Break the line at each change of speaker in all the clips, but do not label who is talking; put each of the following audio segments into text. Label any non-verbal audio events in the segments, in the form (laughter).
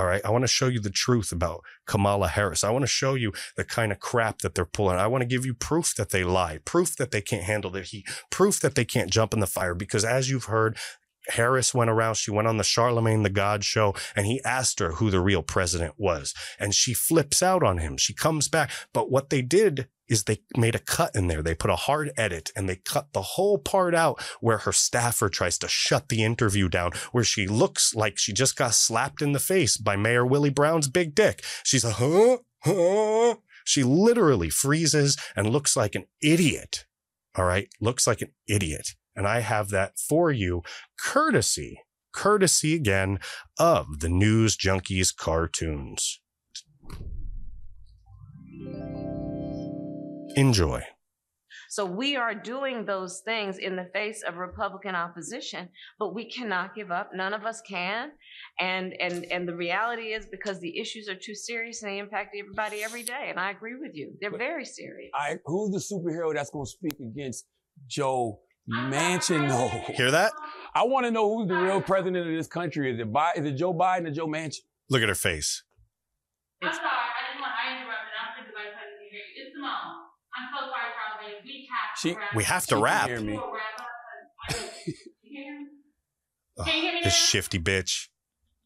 All right. I want to show you the truth about Kamala Harris. I want to show you the kind of crap that they're pulling. I want to give you proof that they lie, proof that they can't handle their heat, proof that they can't jump in the fire. Because as you've heard, Harris went around, she went on the Charlemagne the God show, and he asked her who the real president was. And she flips out on him. She comes back. But what they did is they made a cut in there. They put a hard edit and they cut the whole part out where her staffer tries to shut the interview down, where she looks like she just got slapped in the face by Mayor Willie Brown's big dick. She's like, huh? Huh? She literally freezes and looks like an idiot. All right. Looks like an idiot. And I have that for you, courtesy, courtesy again of the News Junkies cartoons. Enjoy.
So we are doing those things in the face of Republican opposition, but we cannot give up. None of us can. And and and the reality is because the issues are too serious and they impact everybody every day. And I agree with you. They're but very serious. I who's the superhero that's gonna speak against Joe Manchin, no.
Hear that? I want to know who the real president of this country is. It Bi- is it Joe Biden or Joe Manchin? Look at her face. I'm sorry. I didn't want I interrupted. I'm going to vice president here. It's Simone. I'm so sorry, Charlie. We have to wrap. We have to she wrap. Can hear me. Can you hear me? This shifty bitch.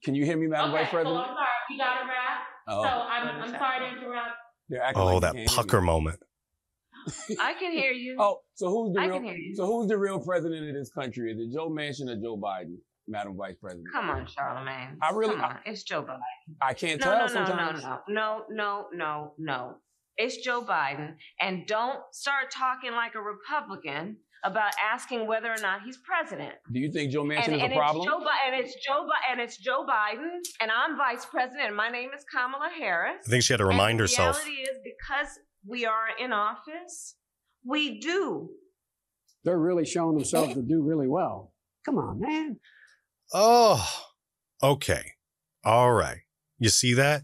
Can you hear me, Madam okay, Vice President? So I'm
sorry. We got to rap.
Oh. So I'm, I'm sorry to
interrupt.
Oh, like that pucker moment.
I can hear you. (laughs) Oh, so who's the I real, can hear you. so who's the real president of this country? Is it Joe Manchin or Joe Biden? Madam Vice President. Come on, Charlemagne. I really Come on. it's Joe Biden. I can't no, tell no, sometimes. No, no, no, no, no, no. It's Joe Biden. And don't start talking like a Republican about asking whether or not he's president.
Do you think Joe Manchin and, is and a problem? Joe
Bi- and it's Joe Biden, and it's Joe Biden, and I'm vice president, and my name is Kamala Harris.
I think she had to remind herself. The
reality is because we are in office, we do. They're really showing themselves to do really well. Come on, man.
Oh, okay. All right. You see that?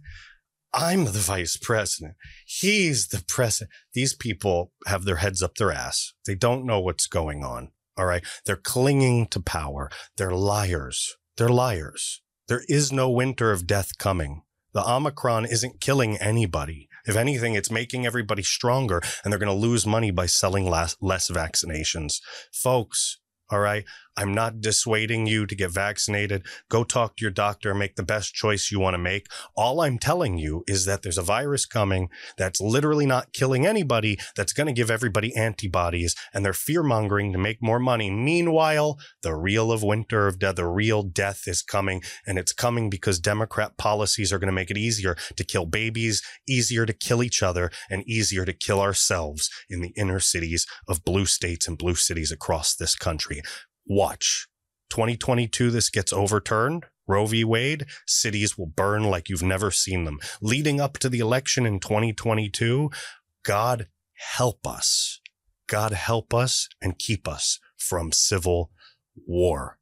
I'm the vice president. He's the president. These people have their heads up their ass. They don't know what's going on. All right. They're clinging to power. They're liars. They're liars. There is no winter of death coming. The Omicron isn't killing anybody. If anything, it's making everybody stronger and they're going to lose money by selling less, less vaccinations. Folks, all right. I'm not dissuading you to get vaccinated. Go talk to your doctor, make the best choice you want to make. All I'm telling you is that there's a virus coming that's literally not killing anybody, that's going to give everybody antibodies, and they're fear mongering to make more money. Meanwhile, the real of winter of death, the real death is coming, and it's coming because Democrat policies are going to make it easier to kill babies, easier to kill each other, and easier to kill ourselves in the inner cities of blue states and blue cities across this country. Watch. 2022, this gets overturned. Roe v. Wade, cities will burn like you've never seen them. Leading up to the election in 2022, God help us. God help us and keep us from civil war.